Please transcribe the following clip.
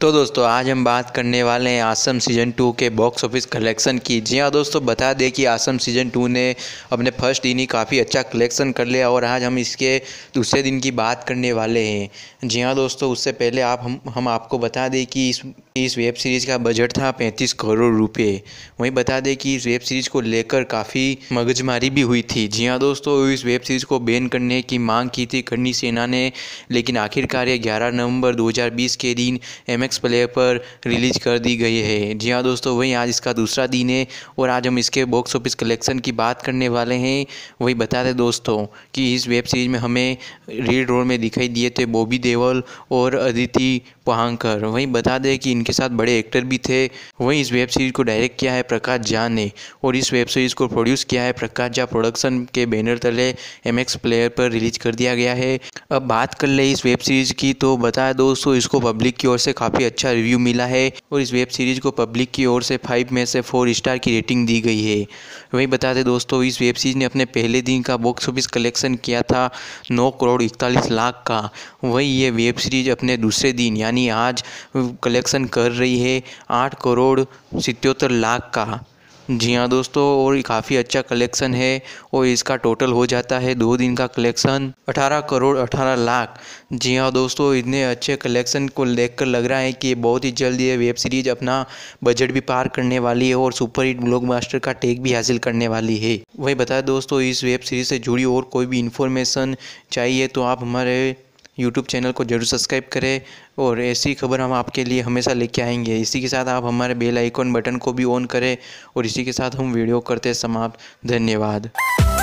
तो दोस्तों आज हम बात करने वाले हैं आसम सीज़न टू के बॉक्स ऑफिस कलेक्शन की जी हाँ दोस्तों बता दें कि आसम सीज़न टू ने अपने फर्स्ट दिन ही काफ़ी अच्छा कलेक्शन कर लिया और आज हम इसके दूसरे दिन की बात करने वाले हैं जी हाँ दोस्तों उससे पहले आप हम हम आपको बता दें कि इस इस वेब सीरीज़ का बजट था 35 करोड़ रुपए वहीं बता दें कि इस वेब सीरीज़ को लेकर काफ़ी मगजमारी भी हुई थी जी हाँ दोस्तों इस वेब सीरीज़ को बैन करने की मांग की थी करनी सेना ने लेकिन आखिरकार ये 11 नवंबर 2020 के दिन एम एक्स प्ले पर रिलीज कर दी गई है जी हाँ दोस्तों वहीं आज इसका दूसरा दिन है और आज हम इसके बॉक्स ऑफिस कलेक्शन की बात करने वाले हैं वही बता दें दोस्तों कि इस वेब सीरीज़ में हमें रीड रोड में दिखाई दिए थे बॉबी देवल और अदिति पहांकर वहीं बता दें कि इनके साथ बड़े एक्टर भी थे वहीं इस वेब सीरीज़ को डायरेक्ट किया है प्रकाश झा ने और इस वेब सीरीज़ को प्रोड्यूस किया है प्रकाश झा प्रोडक्शन के बैनर तले एम प्लेयर पर रिलीज कर दिया गया है अब बात कर ले इस वेब सीरीज़ की तो बताए दोस्तों इसको पब्लिक की ओर से काफ़ी अच्छा रिव्यू मिला है और इस वेब सीरीज़ को पब्लिक की ओर से फाइव में से फोर स्टार की रेटिंग दी गई है वहीं बता दें दोस्तों इस वेब सीरीज़ ने अपने पहले दिन का बॉक्स ऑफिस कलेक्शन किया था नौ करोड़ इकतालीस लाख का वहीं ये वेब सीरीज़ अपने दूसरे दिन यानी कंपनी आज कलेक्शन कर रही है आठ करोड़ सितहत्तर लाख का जी हाँ दोस्तों और काफ़ी अच्छा कलेक्शन है और इसका टोटल हो जाता है दो दिन का कलेक्शन अठारह करोड़ अठारह लाख जी हाँ दोस्तों इतने अच्छे कलेक्शन को देखकर लग रहा है कि बहुत ही जल्द ये वेब सीरीज अपना बजट भी पार करने वाली है और सुपर हिट मास्टर का टेक भी हासिल करने वाली है वही बताए दोस्तों इस वेब सीरीज से जुड़ी और कोई भी इन्फॉर्मेशन चाहिए तो आप हमारे यूट्यूब चैनल को ज़रूर सब्सक्राइब करें और ऐसी खबर हम आपके लिए हमेशा लेके आएंगे इसी के साथ आप हमारे बेल आइकॉन बटन को भी ऑन करें और इसी के साथ हम वीडियो करते समाप्त धन्यवाद